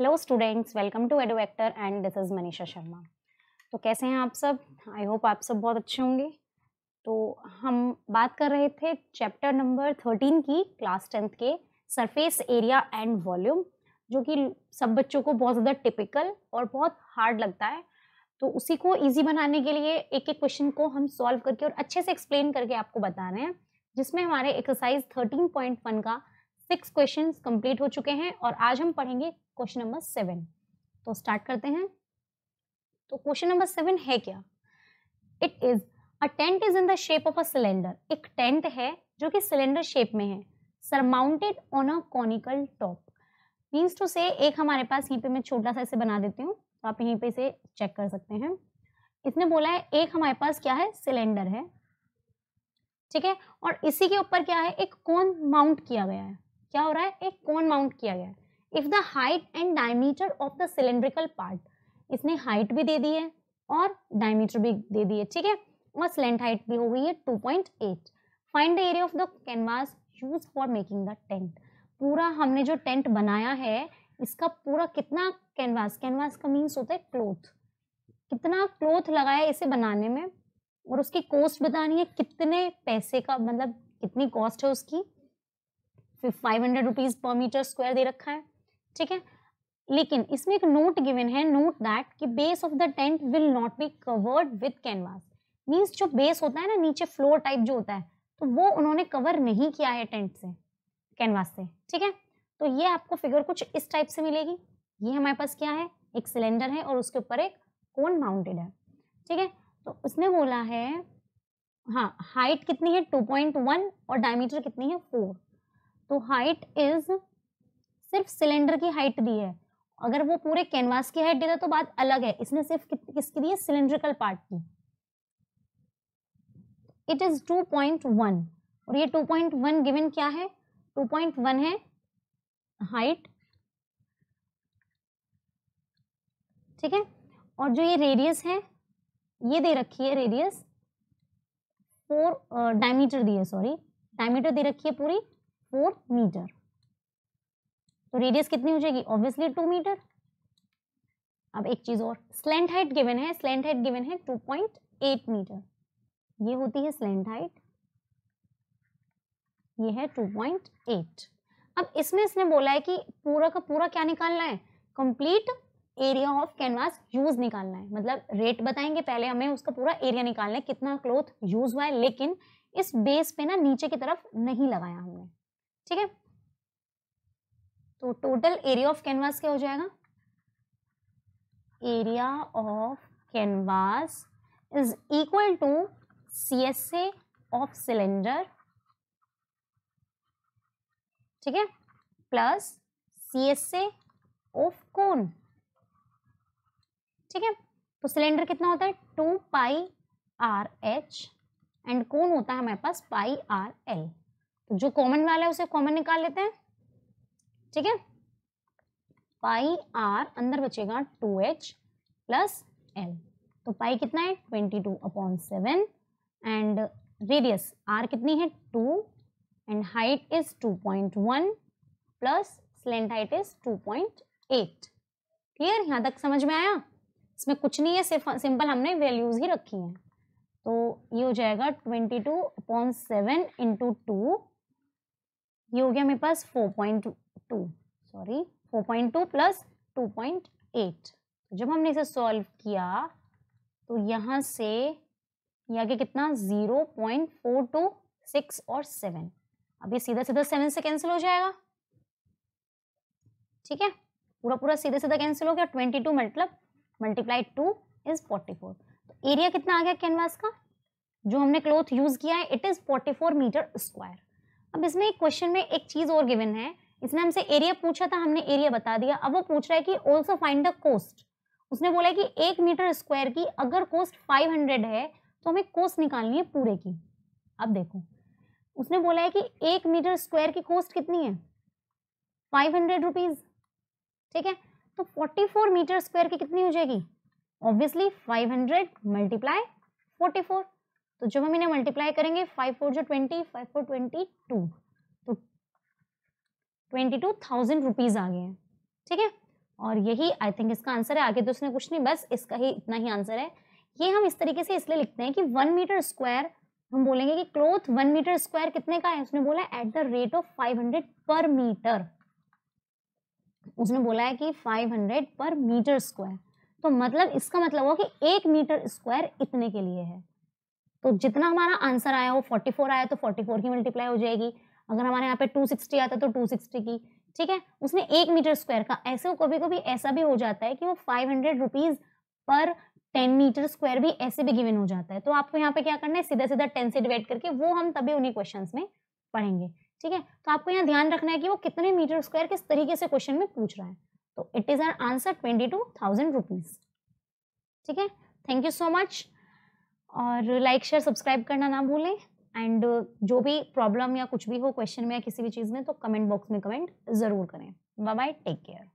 hello students welcome to ado actor and this is Manisha Sharma तो कैसे हैं आप सब आई होप आप सब बहुत अच्छे होंगे तो हम बात कर रहे थे चैप्टर नंबर थर्टीन की क्लास टेंथ के सरफेस एरिया एंड वॉल्यूम जो कि सब बच्चों को बहुत ज़्यादा टिपिकल और बहुत हार्ड लगता है तो उसी को ईजी बनाने के लिए एक एक क्वेश्चन को हम सॉल्व करके और अच्छे से एक्सप्लेन करके आपको बता रहे हैं जिसमें हमारे एक्सरसाइज थर्टीन पॉइंट वन का सिक्स क्वेश्चन कंप्लीट हो चुके हैं और आज हम पढ़ेंगे क्वेश्चन नंबर सेवन तो स्टार्ट करते हैं तो क्वेश्चन नंबर सेवन है क्या it is a tent is in the shape of a cylinder एक टेंट है जो कि सिलेंडर शेप में है surmounted on a conical top means to say एक हमारे पास यहीं पे मैं छोटा सा इसे बना देती हूँ तो आप यहीं पे इसे चेक कर सकते हैं इसने बोला है एक हमारे पास क्या है सिलेंडर है ठीक है और इसी के ऊपर क्या है एक कौन माउंट किया गया है क्या हो रहा है एक कौन माउंट किया गया है if the height and diameter of the cylindrical part इसने हाइट भी दे दी है और डायमीटर भी दे दी है ठीक है और स्लेंट हाइट भी हो गई है 2.8 find the area of the canvas use for making the tent पूरा हमने जो टेंट बनाया है इसका पूरा कितना कैनवास कैनवास का मीन्स होता है क्लोथ कितना क्लोथ लगाया इसे बनाने में और उसकी कॉस्ट बतानी है कितने पैसे का मतलब कितनी कॉस्ट है उसकी फिर five hundred rupees per metre square दे रखा है ठीक है लेकिन इसमें एक नोट गिवन है नोट दैट कि base of the tent will not be covered with canvas means जो बेस होता है ना नीचे फ्लोर टाइप जो होता है तो वो उन्होंने कवर नहीं किया है टेंट से कैनवास से ठीक है तो ये आपको फिगर कुछ इस टाइप से मिलेगी ये हमारे पास क्या है एक सिलेंडर है और उसके ऊपर एक कोन माउंटेड है ठीक है तो उसने बोला है हाँ हाइट कितनी है 2.1 और डायमीटर कितनी है फोर तो हाइट इज सिर्फ सिलेंडर की हाइट दी है अगर वो पूरे कैनवास की हाइट देता तो बात अलग है इसने सिर्फ किसकी दी है सिलेंड्रिकल पार्ट की इट इज 2.1 और ये 2.1 गिवन क्या है 2.1 है हाइट ठीक है और जो ये रेडियस है ये दे रखी है रेडियस फोर डायमीटर दी है सॉरी डायमीटर दे रखी है पूरी फोर मीटर तो रेडियस कितनी हो जाएगी ऑब्वियसली टू मीटर अब एक चीज और स्लेंट हाइट गिवन है स्लेंट हाइट गिवन है एट मीटर ये होती है स्लेंट हाइट ये है एट अब इसमें इसने बोला है कि पूरा का पूरा क्या निकालना है complete area of canvas use निकालना है मतलब रेट बताएंगे पहले हमें उसका पूरा एरिया निकालना है कितना क्लोथ यूज हुआ है लेकिन इस बेस पे ना नीचे की तरफ नहीं लगाया हमने ठीक है तो टोटल एरिया ऑफ कैनवास क्या हो जाएगा area of canvas is equal to C S A of cylinder ठीक है plus C S A of cone ठीक है तो सिलेंडर कितना होता है two pi r h and cone होता है हमारे पास पाई आर एल तो जो कॉमन वाला है उसे कॉमन निकाल लेते हैं ठीक है पाई आर अंदर बचेगा टू एच प्लस एल तो पाई कितना है twenty two upon seven and radius r कितनी है two and height is two point one plus slant height is two point eight clear यहाँ तक समझ में आया इसमें कुछ नहीं है सिर्फ सिंपल हमने वैल्यूज ही रखी हैं तो ये हो जाएगा twenty two upon seven into two ये हो गया मेरे पास four point two sorry four point two plus two point eight जब हमने इसे सॉल्व किया तो यहाँ से यहाँ के कितना 0.426 और 7 अब ये सीधा सीधा 7 से कैंसिल हो जाएगा ठीक है पूरा पूरा सीधा सीधा कैंसिल हो गया ट्वेंटी टू मतलब multiply two is forty four तो एरिया कितना आ गया कैनवास का जो हमने क्लोथ यूज़ किया है it is forty four metre square अब इसमें एक क्वेश्चन में एक चीज़ और गिवन है इसने हमसे एरिया पूछा था हमने एरिया बता दिया अब वो पूछ रहा है कि ऑल्सो फाइंड द कोस्ट उसने बोला है कि एक मीटर स्क्वायर की अगर कोस्ट 500 है तो हमें कोस्ट निकालनी है पूरे की अब देखो उसने बोला है कि एक मीटर स्क्वायर की कोस्ट कितनी है फाइव हंड्रेड ठीक है तो फोर्टी मीटर स्क्वायर की कितनी हो जाएगी ऑब्वियसली फाइव मल्टीप्लाई फोर्टी तो जब हम इन्हें मल्टीप्लाई करेंगे फाइव फोर जो twenty five four twenty two twenty two thousand rupees आ गए हैं ठीक है और यही आई थिंक इसका आंसर है आगे तो उसने कुछ नहीं बस इसका ही इतना ही आंसर है ये हम इस तरीके से इसलिए लिखते हैं कि वन मीटर स्क्वायर हम बोलेंगे कि क्लोथ वन मीटर स्क्वायर कितने का है उसने बोला at the rate of five hundred per metre उसने बोला है कि five hundred per metre square तो मतलब इसका मतलब हुआ कि एक मीटर स्क्वायर इतने के लिए है तो जितना हमारा आंसर आया वो फोर्टी फोर आया तो फोर्टी फोर की मल्टीप्लाई हो जाएगी अगर हमारे यहाँ पे 260 आता तो 260 की ठीक है उसने एक मीटर स्क्वायर का ऐसे कभी कभी ऐसा भी हो जाता है कि वो five hundred rupees per ten metre square भी ऐसे भी गिवन हो जाता है तो आपको यहाँ पे क्या करना है सीधा सीधा टेन से डिवाइड करके वो हम तभी उन्हीं क्वेश्चन में पढ़ेंगे ठीक है तो आपको यहाँ ध्यान रखना है कि वो कितने मीटर स्क्वायर किस तरीके से क्वेश्चन में पूछ रहा है तो it is our answer twenty two thousand rupees ठीक है थैंक यू सो मच और लाइक शेयर सब्सक्राइब करना ना भूलें एंड uh, जो भी प्रॉब्लम या कुछ भी हो क्वेश्चन में या किसी भी चीज़ में तो कमेंट बॉक्स में कमेंट ज़रूर करें बाय बाय टेक केयर